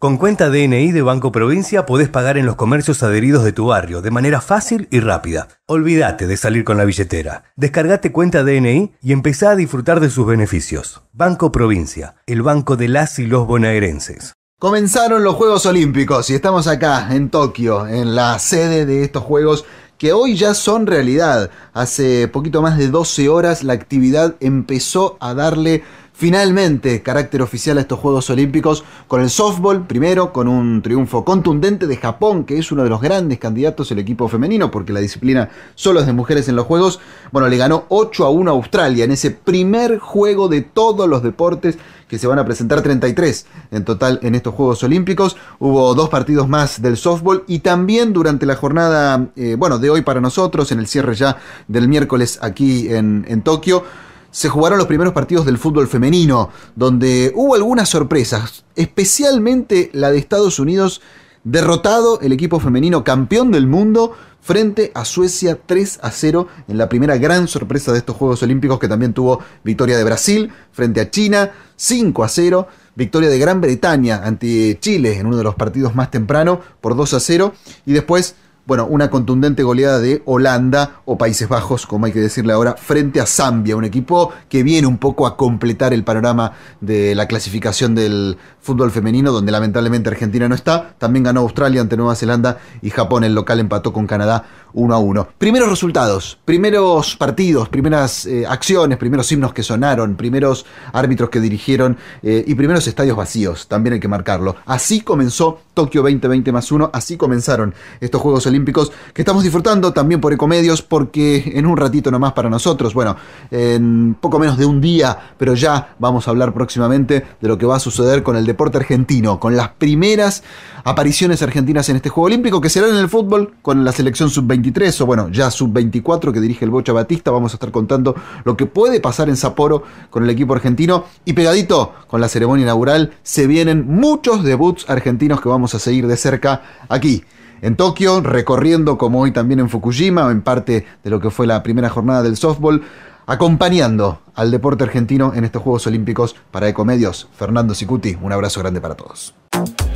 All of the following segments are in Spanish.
Con cuenta DNI de Banco Provincia podés pagar en los comercios adheridos de tu barrio de manera fácil y rápida. Olvídate de salir con la billetera. Descargate cuenta DNI y empezá a disfrutar de sus beneficios. Banco Provincia, el banco de las y los bonaerenses. Comenzaron los Juegos Olímpicos y estamos acá en Tokio, en la sede de estos Juegos que hoy ya son realidad. Hace poquito más de 12 horas la actividad empezó a darle finalmente carácter oficial a estos Juegos Olímpicos con el softball, primero con un triunfo contundente de Japón, que es uno de los grandes candidatos el equipo femenino, porque la disciplina solo es de mujeres en los Juegos. Bueno, le ganó 8 a 1 a Australia en ese primer juego de todos los deportes que se van a presentar 33 en total en estos Juegos Olímpicos. Hubo dos partidos más del softball y también durante la jornada, eh, bueno, de hoy para nosotros, en el cierre ya del miércoles aquí en, en Tokio se jugaron los primeros partidos del fútbol femenino, donde hubo algunas sorpresas, especialmente la de Estados Unidos, derrotado el equipo femenino campeón del mundo frente a Suecia 3 a 0 en la primera gran sorpresa de estos Juegos Olímpicos que también tuvo victoria de Brasil frente a China 5 a 0, victoria de Gran Bretaña ante Chile en uno de los partidos más temprano por 2 a 0 y después bueno, una contundente goleada de Holanda o Países Bajos, como hay que decirle ahora, frente a Zambia, un equipo que viene un poco a completar el panorama de la clasificación del fútbol femenino, donde lamentablemente Argentina no está. También ganó Australia ante Nueva Zelanda y Japón, el local empató con Canadá 1 a 1. Primeros resultados, primeros partidos, primeras eh, acciones, primeros himnos que sonaron, primeros árbitros que dirigieron eh, y primeros estadios vacíos, también hay que marcarlo. Así comenzó Tokio 2020 más 1, así comenzaron estos Juegos Olímpicos que estamos disfrutando también por Ecomedios, porque en un ratito nomás para nosotros, bueno, en poco menos de un día, pero ya vamos a hablar próximamente de lo que va a suceder con el deporte argentino, con las primeras apariciones argentinas en este Juego Olímpico, que serán en el fútbol con la selección sub-23 o bueno, ya sub-24 que dirige el Bocha Batista. Vamos a estar contando lo que puede pasar en Sapporo con el equipo argentino y pegadito con la ceremonia inaugural se vienen muchos debuts argentinos que vamos a seguir de cerca aquí en Tokio, recorriendo como hoy también en Fukushima, en parte de lo que fue la primera jornada del softball, acompañando al deporte argentino en estos Juegos Olímpicos para Ecomedios. Fernando Sicuti, un abrazo grande para todos.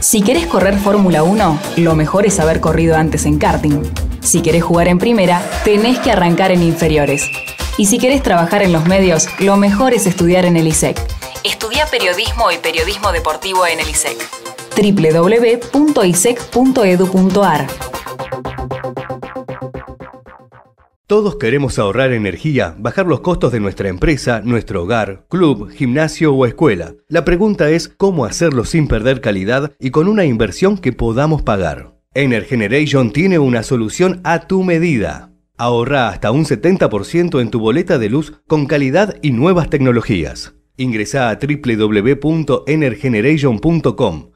Si querés correr Fórmula 1, lo mejor es haber corrido antes en karting. Si querés jugar en primera, tenés que arrancar en inferiores. Y si querés trabajar en los medios, lo mejor es estudiar en el ISEC. Estudia periodismo y periodismo deportivo en el ISEC www.isec.edu.ar. Todos queremos ahorrar energía, bajar los costos de nuestra empresa, nuestro hogar, club, gimnasio o escuela. La pregunta es cómo hacerlo sin perder calidad y con una inversión que podamos pagar. Energeneration tiene una solución a tu medida. Ahorra hasta un 70% en tu boleta de luz con calidad y nuevas tecnologías. Ingresa a www.energeneration.com